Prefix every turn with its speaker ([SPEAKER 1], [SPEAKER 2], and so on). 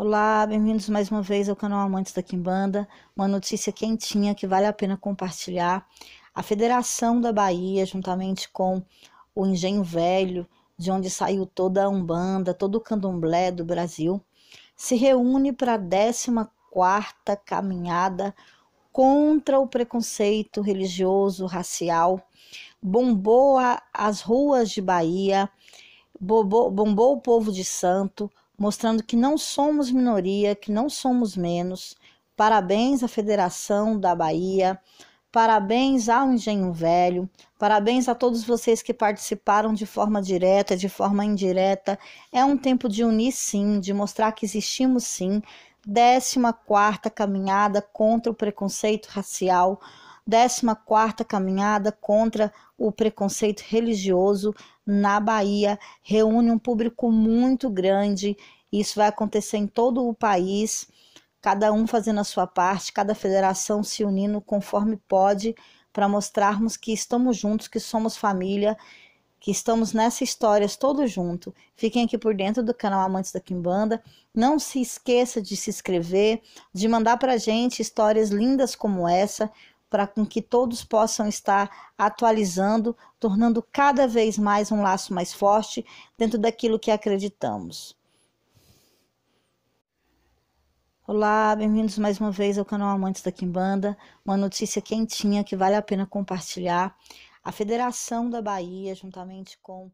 [SPEAKER 1] Olá, bem-vindos mais uma vez ao canal Amantes da Quimbanda, uma notícia quentinha que vale a pena compartilhar. A Federação da Bahia, juntamente com o Engenho Velho, de onde saiu toda a Umbanda, todo o candomblé do Brasil, se reúne para a 14 caminhada contra o preconceito religioso, racial, bombou as ruas de Bahia, bombou, bombou o povo de santo, mostrando que não somos minoria, que não somos menos. Parabéns à Federação da Bahia, parabéns ao Engenho Velho, parabéns a todos vocês que participaram de forma direta, de forma indireta. É um tempo de unir sim, de mostrar que existimos sim. 14 quarta caminhada contra o preconceito racial 14ª Caminhada contra o Preconceito Religioso na Bahia reúne um público muito grande. Isso vai acontecer em todo o país, cada um fazendo a sua parte, cada federação se unindo conforme pode para mostrarmos que estamos juntos, que somos família, que estamos nessa história todos juntos. Fiquem aqui por dentro do canal Amantes da Quimbanda. Não se esqueça de se inscrever, de mandar para gente histórias lindas como essa para com que todos possam estar atualizando, tornando cada vez mais um laço mais forte dentro daquilo que acreditamos. Olá, bem-vindos mais uma vez ao canal Amantes da Quimbanda, uma notícia quentinha que vale a pena compartilhar. A Federação da Bahia, juntamente com